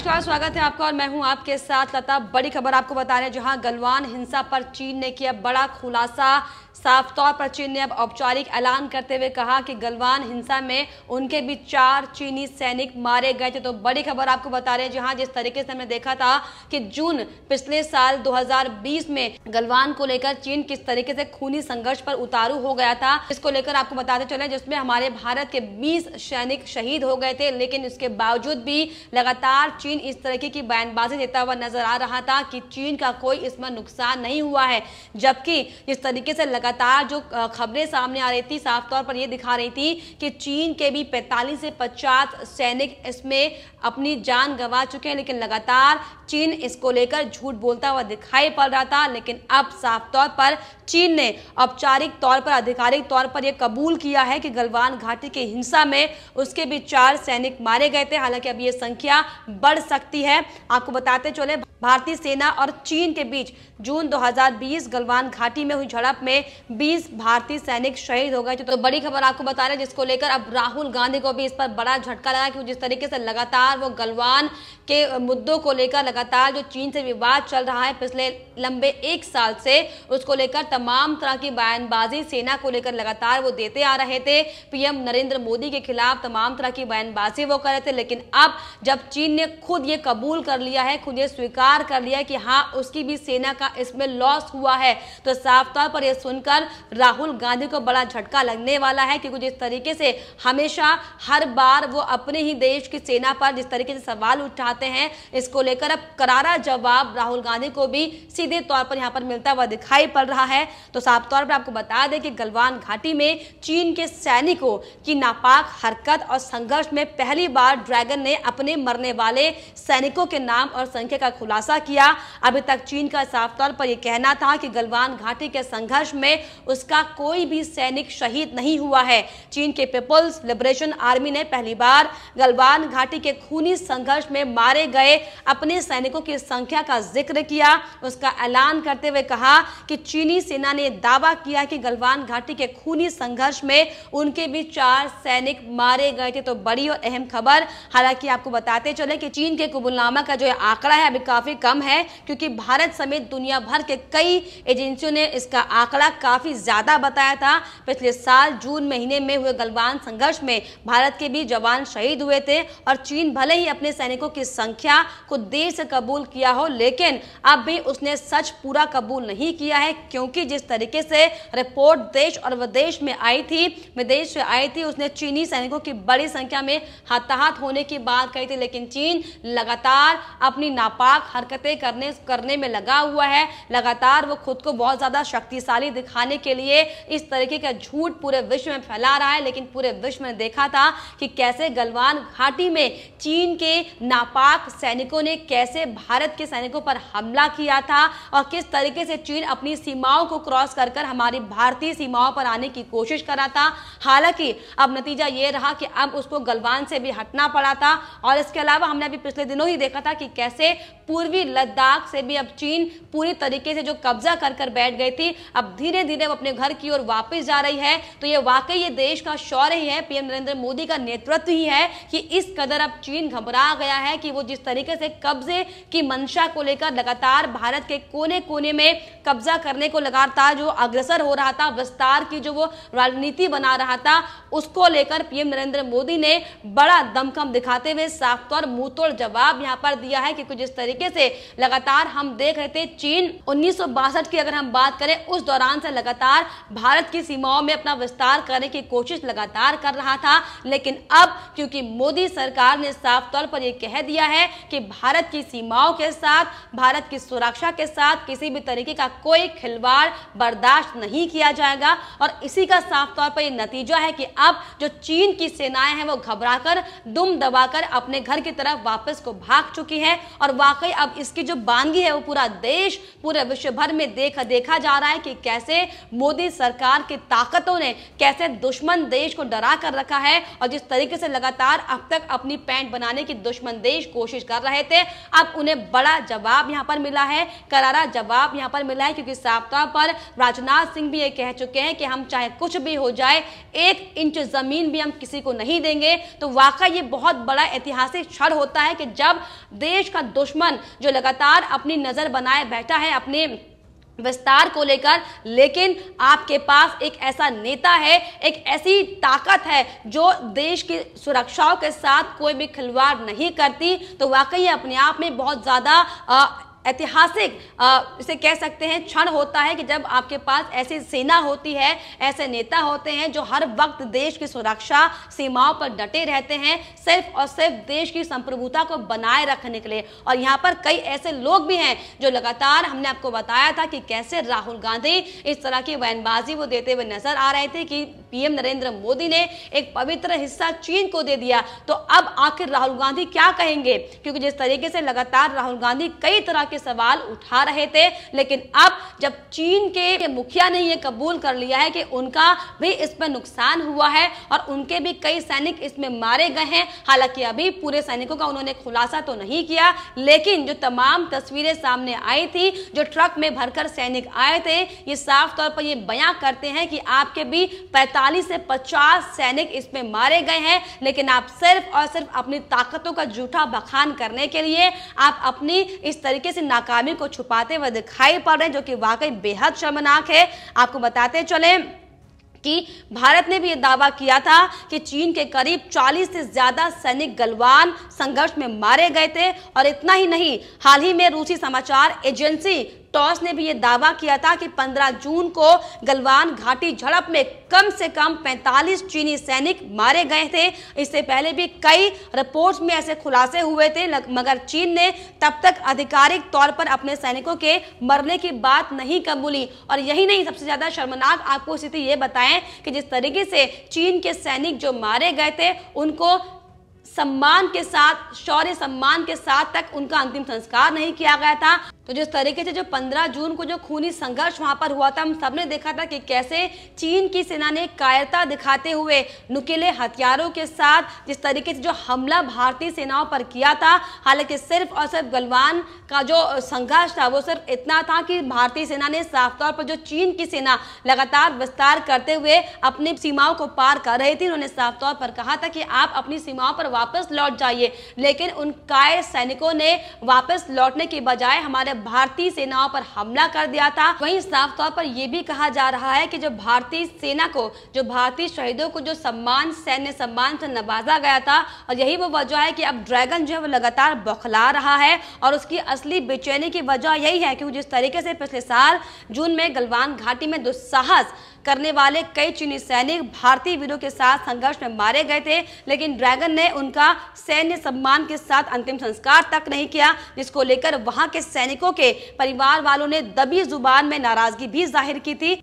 नमस्कार स्वागत है आपका और मैं हूं आपके साथ लता बड़ी खबर आपको बता रहे हैं जहां गलवान हिंसा पर चीन ने किया बड़ा खुलासा साफ तौर पर चीन ने अब औपचारिक ऐलान करते हुए कहा कि गलवान हिंसा में उनके भी चार चीनी सैनिक मारे गए थे तो बड़ी खबर आपको बता रहे हैं जहां जिस तरीके से हमने देखा था कि जून पिछले साल 2020 में गलवान को लेकर चीन किस तरीके से खूनी संघर्ष पर उतारू हो गया था इसको लेकर आपको बताते चले जिसमें हमारे भारत के बीस सैनिक शहीद हो गए थे लेकिन इसके बावजूद भी लगातार चीन इस तरीके की बयानबाजी देता हुआ नजर आ रहा था कि चीन का कोई इसमें नुकसान नहीं हुआ है जबकि जिस तरीके से लगातार लगातार जो खबरें सामने आ रही थी साफ तौर पर यह दिखा रही थी कि चीन के भी 45 से 50 सैनिक इसमें अपनी जान गंवा चुके हैं लेकिन लगातार चीन इसको लेकर झूठ बोलता हुआ दिखाई पड़ रहा था लेकिन अब साफ तौर पर चीन ने औपचारिक तौर पर आधिकारिक तौर पर यह कबूल किया है कि गलवान घाटी की हिंसा में उसके भी चार सैनिक मारे गए थे हालांकि अब यह संख्या बढ़ सकती है आपको बताते चले भारतीय सेना और चीन के बीच जून 2020 गलवान घाटी में हुई झड़प में बीस भारतीय सैनिक शहीद हो गए तो बड़ी खबर आपको बता रहे हैं जिसको लेकर अब राहुल गांधी को भी इस पर बड़ा झटका लगा क्योंकि जिस तरीके से लगातार वो गलवान के मुद्दों को लेकर लगातार जो चीन से विवाद चल रहा है पिछले लंबे एक साल से उसको लेकर तमाम तरह की बयानबाजी सेना को लेकर लगातार वो देते आ रहे थे पीएम नरेंद्र मोदी के खिलाफ तमाम तरह की बयानबाजी वो कर रहे थे लेकिन अब जब चीन ने खुद ये कबूल कर लिया है खुद ये स्वीकार कर लिया है कि हाँ उसकी भी सेना का इसमें लॉस हुआ है तो साफ तौर पर यह सुन सुनकर राहुल गांधी को बड़ा झटका लगने वाला है क्योंकि जिस तरीके से हमेशा हर बार वो अपने ही देश की सेना पर जिस तरीके से सवाल उठाते हैं इसको लेकर अब करारा जवाब राहुल गांधी को भी सीधे तौर पर यहाँ पर मिलता हुआ दिखाई पड़ रहा है तो साफ तौर पर आपको बता दें कि गलवान घाटी में चीन के सैनिकों की नापाक हरकत और संघर्ष में पहली बार ड्रैगन ने अपने मरने वाले सैनिकों के नाम और संख्या का खुलासा किया अभी तक चीन का साफ तौर पर यह कहना था कि गलवान घाटी के संघर्ष में है उसका कोई भी सैनिक शहीद नहीं हुआ है चीन के पीपल्स लिबरेशन आर्मी ने पहली बार गलवान घाटी के खूनी संघर्ष में मारे गए अपने सैनिकों की संख्या का जिक्र किया उसका ऐलान करते हुए कहा कि चीनी सेना ने दावा किया कि गलवान घाटी के खूनी संघर्ष में उनके भी चार सैनिक मारे गए थे तो बड़ी और अहम खबर हालांकि आपको बताते चले कि चीन के कुबुलनामा का जो आंकड़ा है अभी काफी कम है क्योंकि भारत समेत दुनिया भर के कई एजेंसियों ने इसका आंकड़ा काफ़ी ज़्यादा बताया था पिछले साल जून महीने में हुए गलवान संघर्ष में भारत के भी जवान शहीद हुए थे और चीन भले ही अपने सैनिकों की संख्या को देर से कबूल किया हो लेकिन अब भी उसने सच पूरा कबूल नहीं किया है क्योंकि जिस तरीके से रिपोर्ट देश और विदेश में आई थी विदेश से आई थी उसने चीनी सैनिकों की बड़ी संख्या में हताहत होने की बात कही थी लेकिन चीन लगातार अपनी नापाक हरकतें करने करने में लगा हुआ है लगातार वो खुद को बहुत ज्यादा शक्तिशाली दिखा दिखाने के लिए इस तरीके का झूठ पूरे विश्व में फैला रहा है लेकिन पूरे विश्व में देखा था कि कैसे गलवान घाटी में चीन के नापाक सैनिकों ने कैसे भारत के सैनिकों पर हमला किया था और किस तरीके से चीन अपनी सीमाओं को क्रॉस कर कर हमारी भारतीय सीमाओं पर आने की कोशिश करा था हालांकि अब नतीजा ये रहा कि अब उसको गलवान से भी हटना पड़ा था और इसके अलावा हमने अभी पिछले दिनों ही देखा था कि कैसे पूर्वी लद्दाख से भी अब चीन पूरी तरीके से जो कब्जा कर कर बैठ गई थी अब धीरे धीरे धीरे अब अपने घर की ओर वापस जा रही है तो ये वाकई ये देश का शौर्य ही है पीएम नरेंद्र मोदी का नेतृत्व ही है कि इस कदर अब चीन घबरा गया है कि वो जिस तरीके से कब्जे की मंशा को लेकर लगातार भारत के कोने कोने में कब्जा करने को लगातार जो अग्रसर हो रहा था विस्तार की जो वो राजनीति बना रहा था उसको लेकर पीएम नरेंद्र मोदी ने बड़ा दमखम दिखाते हुए साफ तौर मुंह जवाब यहाँ पर दिया है कि कुछ इस तरीके से लगातार हम देख रहे थे चीन उन्नीस की अगर हम बात करें उस दौरान से पाकिस्तान लगातार भारत की सीमाओं में अपना विस्तार करने की कोशिश लगातार कर रहा था लेकिन अब क्योंकि मोदी सरकार ने साफ तौर पर यह कह दिया है कि भारत की सीमाओं के साथ भारत की सुरक्षा के साथ किसी भी तरीके का कोई खिलवाड़ बर्दाश्त नहीं किया जाएगा और इसी का साफ तौर पर यह नतीजा है कि अब जो चीन की सेनाएं हैं वो घबराकर दुम दबाकर अपने घर की तरफ वापस को भाग चुकी है और वाकई अब इसकी जो बानगी है वो पूरा देश पूरे विश्व भर में देखा देखा जा रहा है कि कैसे से मोदी सरकार की ताकतों ने कैसे दुश्मन देश को डरा कर रखा है और जिस तरीके से लगातार अब तक अपनी पैंट बनाने की दुश्मन देश कोशिश कर रहे थे अब उन्हें बड़ा जवाब यहां पर मिला है करारा जवाब यहां पर मिला है क्योंकि साफ तौर पर राजनाथ सिंह भी ये कह चुके हैं कि हम चाहे कुछ भी हो जाए एक इंच जमीन भी हम किसी को नहीं देंगे तो वाकई ये बहुत बड़ा ऐतिहासिक क्षण होता है कि जब देश का दुश्मन जो लगातार अपनी नजर बनाए बैठा है अपने विस्तार को लेकर लेकिन आपके पास एक ऐसा नेता है एक ऐसी ताकत है जो देश की सुरक्षाओं के साथ कोई भी खिलवाड़ नहीं करती तो वाकई अपने आप में बहुत ज़्यादा ऐतिहासिक इसे कह सकते हैं क्षण होता है कि जब आपके पास ऐसी सेना होती है ऐसे नेता होते हैं जो हर वक्त देश की सुरक्षा सीमाओं पर डटे रहते हैं सिर्फ और सिर्फ देश की संप्रभुता को बनाए रखने के लिए और यहाँ पर कई ऐसे लोग भी हैं जो लगातार हमने आपको बताया था कि कैसे राहुल गांधी इस तरह की बयानबाजी वो देते हुए नजर आ रहे थे कि पीएम नरेंद्र मोदी ने एक पवित्र हिस्सा चीन को दे दिया तो अब आखिर राहुल गांधी क्या कहेंगे क्योंकि जिस तरीके से लगातार राहुल गांधी कई तरह के सवाल उठा रहे थे लेकिन अब जब चीन के मुखिया ने यह कबूल कर लिया है कि उनका भी इसमें नुकसान हुआ है और उनके भी कई सैनिक इसमें मारे गए हैं हालांकि अभी पूरे सैनिकों का उन्होंने खुलासा तो नहीं किया लेकिन जो तमाम तस्वीरें सामने आई थी जो ट्रक में भरकर सैनिक आए थे ये साफ तौर पर यह बयां करते हैं कि आपके भी पैतालीस 45 से 50 सैनिक इसमें मारे गए हैं लेकिन आप सिर्फ और सिर्फ अपनी ताकतों का जूठा बखान करने के लिए आप अपनी इस तरीके से नाकामी को छुपाते हुए दिखाई पड़ रहे हैं जो कि वाकई बेहद शर्मनाक है आपको बताते चले कि भारत ने भी यह दावा किया था कि चीन के करीब 40 से ज्यादा सैनिक गलवान संघर्ष में मारे गए थे और इतना ही नहीं हाल ही में रूसी समाचार एजेंसी टॉस ने भी ये दावा किया था कि 15 जून को गलवान घाटी झड़प में कम से कम 45 चीनी सैनिक मारे गए थे इससे पहले भी कई रिपोर्ट्स में ऐसे खुलासे हुए थे मगर चीन ने तब तक आधिकारिक तौर पर अपने सैनिकों के मरने की बात नहीं कबूली और यही नहीं सबसे ज्यादा शर्मनाक आपको स्थिति ये बताएं कि जिस तरीके से चीन के सैनिक जो मारे गए थे उनको सम्मान के साथ शौर्य सम्मान के साथ तक उनका अंतिम संस्कार नहीं किया गया था तो जिस तरीके से जो 15 जून को जो खूनी संघर्ष वहां पर हुआ था हम सबने देखा था कि कैसे चीन की सेना ने कायरता दिखाते हुए नुकीले हथियारों के साथ जिस तरीके से जो हमला भारतीय सेनाओं पर किया था हालांकि सिर्फ और सिर्फ गलवान का जो संघर्ष था वो सिर्फ इतना था कि भारतीय सेना ने साफ तौर पर जो चीन की सेना लगातार विस्तार करते हुए अपनी सीमाओं को पार कर रही थी उन्होंने साफ तौर पर कहा था कि आप अपनी सीमाओं पर वापस लौट जाइए लेकिन उन काय सैनिकों ने वापस लौटने के बजाय हमारे भारतीय सेनाओं पर हमला कर दिया था वहीं साफ तौर पर यह भी कहा जा रहा है कि जो भारतीय सेना को जो भारतीय शहीदों को जो सम्मान सैन्य सम्मान से नवाजा गया था और यही वो वजह है कि अब ड्रैगन जो है वो लगातार बौखला रहा है और उसकी असली बेचैनी की वजह यही है कि जिस तरीके से पिछले साल जून में गलवान घाटी में दुस्साहस करने वाले कई चीनी सैनिक भारतीय वीरों के साथ संघर्ष में मारे गए थे लेकिन ड्रैगन ने उनका सैन्य सम्मान के साथ अंतिम संस्कार तक नहीं किया जिसको लेकर वहां के सैनिकों के परिवार वालों ने दबी जुबान में नाराजगी भी जाहिर की थी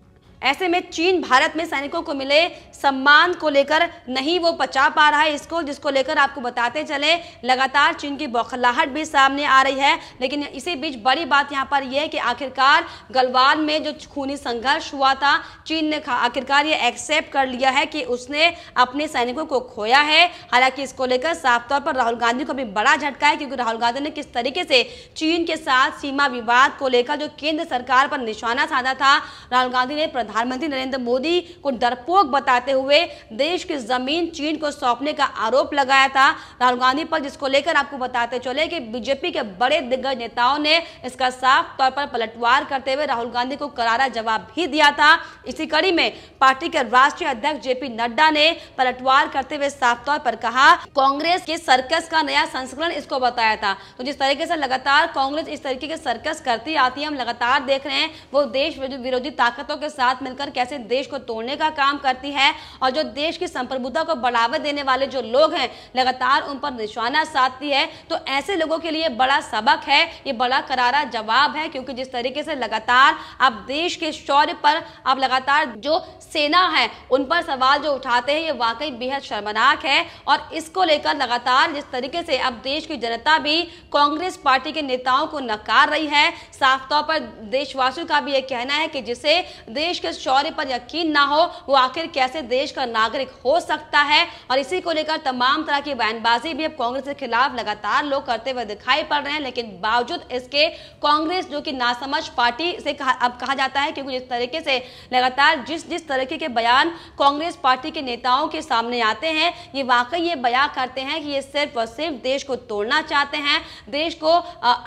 ऐसे में चीन भारत में सैनिकों को मिले सम्मान को लेकर नहीं वो पचा पा रहा है इसको जिसको लेकर आपको बताते चले लगातार चीन की बौखलाहट भी सामने आ रही है लेकिन इसी बीच बड़ी बात यहाँ पर यह है कि आखिरकार गलवान में जो खूनी संघर्ष हुआ था चीन ने आखिरकार ये एक्सेप्ट कर लिया है कि उसने अपने सैनिकों को खोया है हालांकि इसको लेकर साफ तौर पर राहुल गांधी को भी बड़ा झटका है क्योंकि राहुल गांधी ने किस तरीके से चीन के साथ सीमा विवाद को लेकर जो केंद्र सरकार पर निशाना साधा था राहुल गांधी ने प्रधानमंत्री नरेंद्र मोदी को डरपोक बताते हुए देश की जमीन चीन को सौंपने का आरोप लगाया था राहुल गांधी पर जिसको लेकर आपको बताते चले कि बीजेपी के बड़े दिग्गज नेताओं ने इसका साफ तौर पर पलटवार करते हुए राहुल गांधी को करारा जवाब भी दिया था इसी कड़ी में पार्टी के राष्ट्रीय अध्यक्ष जेपी नड्डा ने पलटवार करते हुए साफ तौर पर कहा कांग्रेस के सर्कस का नया संस्करण इसको बताया था तो जिस तरीके से लगातार कांग्रेस इस तरीके के सर्कस करती आती है हम लगातार देख रहे हैं वो देश विरोधी ताकतों के साथ साथ मिलकर कैसे देश को तोड़ने का काम करती है और जो देश की संप्रभुता को बढ़ावा देने वाले जो लोग हैं लगातार उन पर निशाना साधती है तो ऐसे लोगों के लिए बड़ा सबक है ये बड़ा करारा जवाब है क्योंकि जिस तरीके से लगातार आप देश के शौर्य पर आप लगातार जो सेना है उन पर सवाल जो उठाते हैं ये वाकई बेहद शर्मनाक है और इसको लेकर लगातार जिस तरीके से अब देश की जनता भी कांग्रेस पार्टी के नेताओं को नकार रही है साफ तौर पर देशवासियों का भी ये कहना है कि जिसे देश के उसके शौर्य पर यकीन ना हो वो आखिर कैसे देश का नागरिक हो सकता है और इसी को लेकर तमाम तरह की बयानबाजी भी अब कांग्रेस के खिलाफ लगातार लोग करते हुए दिखाई पड़ रहे हैं लेकिन बावजूद इसके कांग्रेस जो कि नासमझ पार्टी से कहा, अब कहा जाता है क्योंकि जिस तरीके से लगातार जिस जिस तरीके के बयान कांग्रेस पार्टी के नेताओं के सामने आते हैं ये वाकई ये बयां करते हैं कि ये सिर्फ और सिर्फ देश को तोड़ना चाहते हैं देश को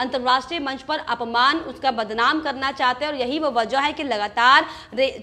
अंतर्राष्ट्रीय मंच पर अपमान उसका बदनाम करना चाहते हैं और यही वो वजह है कि लगातार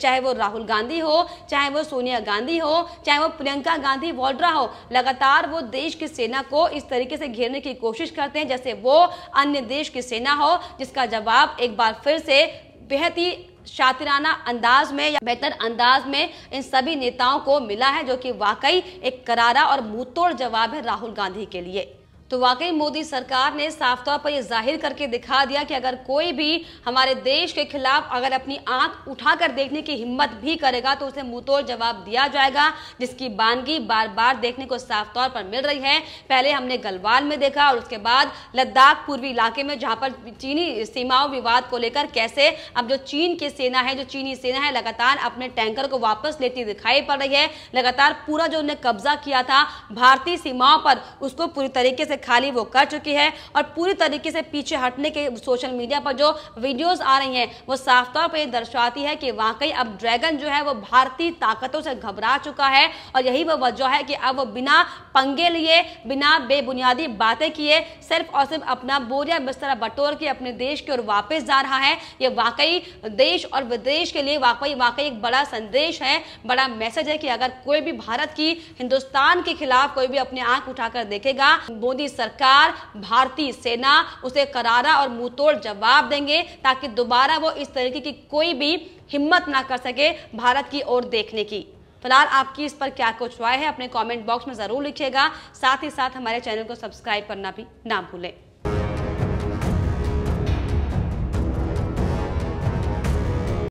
चाहे वो राहुल गांधी हो चाहे वो सोनिया गांधी हो चाहे वो प्रियंका गांधी वाड्रा हो लगातार वो देश की सेना को इस तरीके से घेरने की कोशिश करते हैं जैसे वो अन्य देश की सेना हो जिसका जवाब एक बार फिर से बेहद ही शातिराना अंदाज में या बेहतर अंदाज में इन सभी नेताओं को मिला है जो कि वाकई एक करारा और मुंह जवाब है राहुल गांधी के लिए तो वाकई मोदी सरकार ने साफ तौर पर यह जाहिर करके दिखा दिया कि अगर कोई भी हमारे देश के खिलाफ अगर अपनी आंख उठाकर देखने की हिम्मत भी करेगा तो उसे मुंह जवाब दिया जाएगा जिसकी बानगी बार बार देखने को साफ तौर पर मिल रही है पहले हमने गलवान में देखा और उसके बाद लद्दाख पूर्वी इलाके में जहां पर चीनी सीमाओं विवाद को लेकर कैसे अब जो चीन की सेना है जो चीनी सेना है लगातार अपने टैंकर को वापस लेती दिखाई पड़ रही है लगातार पूरा जो उन्हें कब्जा किया था भारतीय सीमाओं पर उसको पूरी तरीके से खाली वो कर चुकी है और पूरी तरीके से पीछे हटने के सोशल मीडिया पर जो वीडियोस आ रही हैं वो साफ तौर पर दर्शाती है कि वाकई अब ड्रैगन जो है वो भारतीय ताकतों से घबरा चुका है और यही वो वजह है कि अब वो बिना पंगे लिए बिना बेबुनियादी बातें किए सिर्फ और सिर्फ अपना बोरिया बिस्तर बटोर के अपने देश की ओर वापस जा रहा है ये वाकई देश और विदेश के लिए वाकई वाकई एक बड़ा संदेश है बड़ा मैसेज है कि अगर कोई भी भारत की हिंदुस्तान के खिलाफ कोई भी अपने आंख उठाकर देखेगा मोदी की सरकार भारतीय सेना उसे करारा और मुंहतोड़ जवाब देंगे ताकि दोबारा वो इस तरीके की कोई भी हिम्मत ना कर सके भारत की ओर देखने की फिलहाल आपकी इस पर क्या कुछ राय है अपने कमेंट बॉक्स में जरूर लिखिएगा साथ ही साथ हमारे चैनल को सब्सक्राइब करना भी ना भूलें